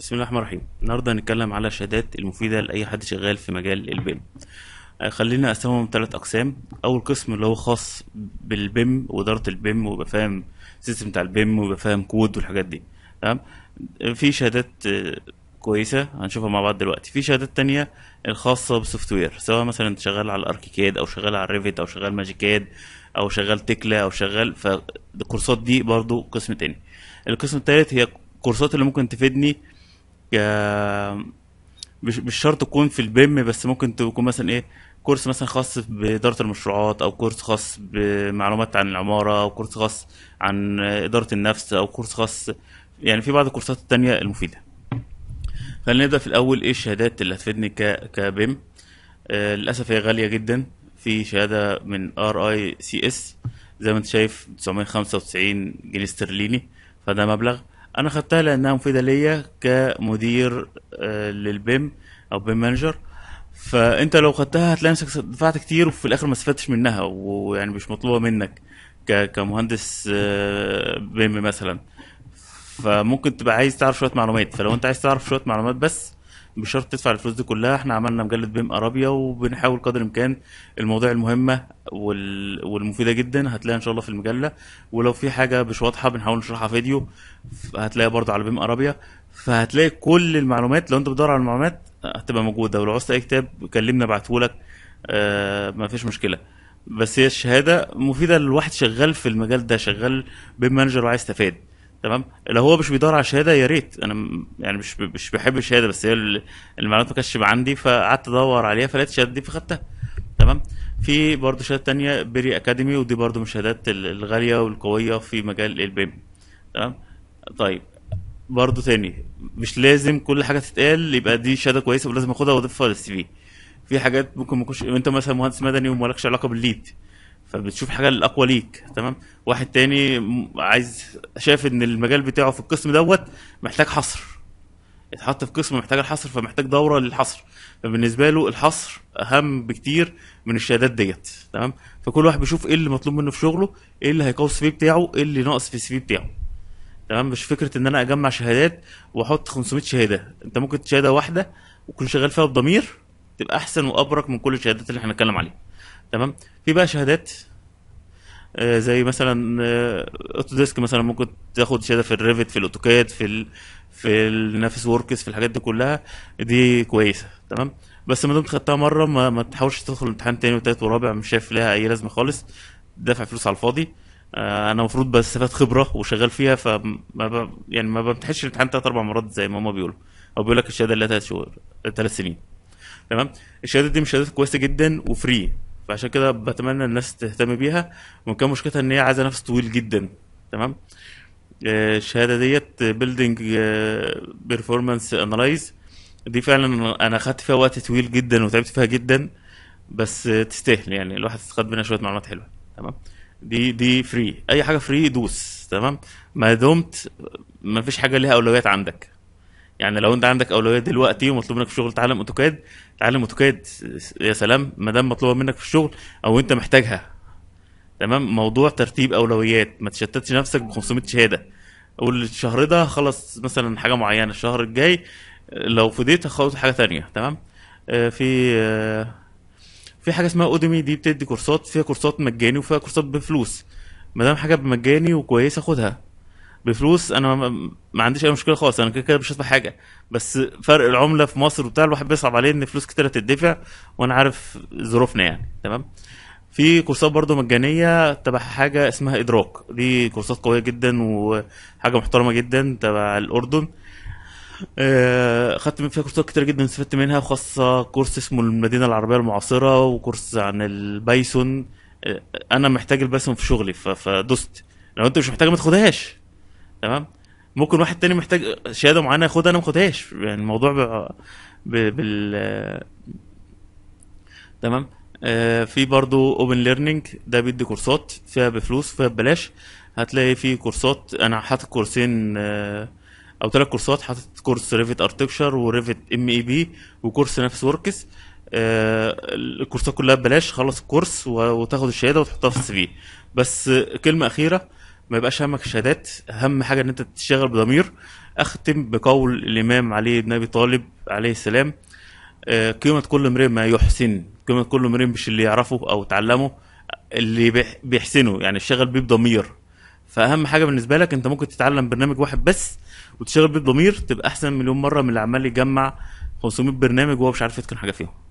بسم الله الرحمن الرحيم النهارده هنتكلم على الشهادات المفيده لاي حد شغال في مجال البيم آه، خلينا اقسمهم ثلاث اقسام اول قسم اللي هو خاص بالبيم واداره البيم ويبقى فاهم السيستم بتاع البيم ويبقى فاهم كود والحاجات دي تمام في شهادات آه، كويسه هنشوفها مع بعض دلوقتي في شهادات تانية الخاصه بالسوفت وير سواء مثلا شغال على الاركيكاد او شغال على الريفيت او شغال ماجيكاد او شغال تكلا او شغال فالكورسات دي برضو قسم تاني القسم التالت هي الكورسات اللي ممكن تفيدني آه، مش شرط تكون في البيم بس ممكن تكون مثلا ايه كورس مثلا خاص بإدارة المشروعات أو كورس خاص بمعلومات عن العمارة أو كورس خاص عن إدارة النفس أو كورس خاص يعني في بعض الكورسات التانية المفيدة خلينا نبدأ في الأول إيه الشهادات اللي هتفيدني ك كبيم آه للأسف هي غالية جدا في شهادة من ار اي سي اس زي ما انت شايف 995 جنيه استرليني فده مبلغ انا خدتها لانها مفيده ليا كمدير آه، للبيم او بيم مانجر فانت لو خدتها هتلاقي نفسك دفعت كتير وفي الاخر ما استفدتش منها ويعني مش مطلوبه منك كمهندس آه، بيم مثلا فممكن تبقى عايز تعرف شويه معلومات فلو انت عايز تعرف شويه معلومات بس مش شرط تدفع الفلوس دي كلها احنا عملنا مجله بيم ارابيا وبنحاول قدر الامكان المواضيع المهمه وال... والمفيده جدا هتلاقيها ان شاء الله في المجله ولو في حاجه مش واضحه بنحاول نشرحها فيديو هتلاقيها برضه على بيم ارابيا فهتلاقي كل المعلومات لو انت بتدور على المعلومات هتبقى موجوده ولو عاوزت اي كتاب كلمنا ابعتهولك آه مفيش مشكله بس هي الشهاده مفيده للواحد شغال في المجال ده شغال بيم مانجر وعايز يستفاد تمام لو هو مش بيدور على شهاده يا ريت انا يعني مش مش بحب الشهاده بس هي المعلومات ما كانتش عندي فقعدت ادور عليها فلقيت الشهاده دي فخدتها تمام في برضه شهاده تانية بيري اكاديمي ودي برضه من الشهادات الغاليه والقويه في مجال البيم تمام طيب برضه تاني مش لازم كل حاجه تتقال يبقى دي شهاده كويسه ولازم اخدها واضيفها للسي في في حاجات ممكن ما تكونش انت مثلا مهندس مدني ومالكش علاقه بالليد فبتشوف حاجه الاقوى ليك تمام واحد تاني عايز شايف ان المجال بتاعه في القسم دوت محتاج حصر اتحط في قسم محتاج الحصر فمحتاج دوره للحصر فبالنسبه له الحصر اهم بكتير من الشهادات ديت تمام فكل واحد بيشوف ايه اللي مطلوب منه في شغله ايه اللي هيقوي السي في بتاعه ايه اللي ناقص في السي في بتاعه تمام مش فكره ان انا اجمع شهادات واحط 500 شهاده انت ممكن شهاده واحده وكل شغال فيها بضمير تبقى احسن وابرك من كل الشهادات اللي احنا بنتكلم عليها تمام في بقى شهادات آه، زي مثلا اوتوديسك آه، مثلا ممكن تاخد شهاده في الريفت في الاوتوكاد في ال... في النافس وركس في الحاجات دي كلها دي كويسه تمام بس ما دمت خدتها مره ما, ما تحاولش تدخل امتحان تاني وتالت ورابع مش شايف لها اي لازمه خالص دافع فلوس على الفاضي آه، انا المفروض بستفاد خبره وشغال فيها فما ب... يعني ما بمتحش الامتحان تلات اربع مرات زي ما هما بيقولوا او بيقول لك الشهاده اللي تلات شهور تلات سنين تمام الشهاده دي مش شهادات كويسه جدا وفري فعشان كده بتمنى الناس تهتم بيها وكان مشكلتها ان هي عايزه نفس طويل جدا تمام آه، الشهاده ديت بيلدينج بيرفورمانس انالايز دي فعلا انا خدت فيها وقت طويل جدا وتعبت فيها جدا بس تستاهل يعني الواحد استفاد منها شويه معلومات حلوه تمام دي دي فري اي حاجه فري دوس تمام ما دمت ما فيش حاجه ليها اولويات عندك يعني لو انت عندك اولويات دلوقتي ومطلوب منك في الشغل تعلم اوتوكاد تعلم اوتوكاد يا سلام ما دام مطلوبه منك في الشغل او انت محتاجها تمام موضوع ترتيب اولويات ما تشتتش نفسك ب 500 شهاده قول الشهر ده خلص مثلا حاجه معينه الشهر الجاي لو فضيت هخلص حاجه تانية تمام آه، في آه، في حاجه اسمها اوديمي دي بتدي كورسات فيها كورسات مجاني وفيها كورسات بفلوس ما دام حاجه بمجاني وكويسه خدها بفلوس انا ما عنديش اي مشكله خالص انا كده كده مش هدفع حاجه بس فرق العمله في مصر وبتاع الواحد بيصعب عليه ان فلوس كتيره تدفع وانا عارف ظروفنا يعني تمام في كورسات برضو مجانيه تبع حاجه اسمها ادراك دي كورسات قويه جدا وحاجه محترمه جدا تبع الاردن آه، خدت من فيها كورسات كتير جدا استفدت منها خاصة كورس اسمه المدينة العربية المعاصرة وكورس عن البايثون آه، أنا محتاج البايثون في شغلي فدست لو أنت مش محتاج ما تاخدهاش تمام ممكن واحد تاني محتاج شهاده معينه ياخدها انا ما اخدهاش يعني الموضوع ب... ب... بال تمام آه في برضو اوبن ليرنينج ده بيدي كورسات فيها بفلوس فيها ببلاش هتلاقي في كورسات انا حاطط كورسين آه او ثلاث كورسات حاطط كورس ريفيت اركتكشر وريفيت ام اي بي وكورس نفس وركس آه الكورسات كلها ببلاش خلص الكورس وتاخد الشهاده وتحطها في السي في بس كلمه اخيره ما يبقاش همك الشهادات اهم حاجه ان انت تشتغل بضمير اختم بقول الامام علي بن ابي طالب عليه السلام آه، قيمه كل امرئ ما يحسن قيمه كل امرئ مش اللي يعرفه او تعلمه اللي بيحسنه يعني اشتغل بيه بضمير فاهم حاجه بالنسبه لك انت ممكن تتعلم برنامج واحد بس وتشتغل بيه بضمير تبقى احسن مليون مره من اللي عمال يجمع 500 برنامج وهو مش عارف يتقن حاجه فيهم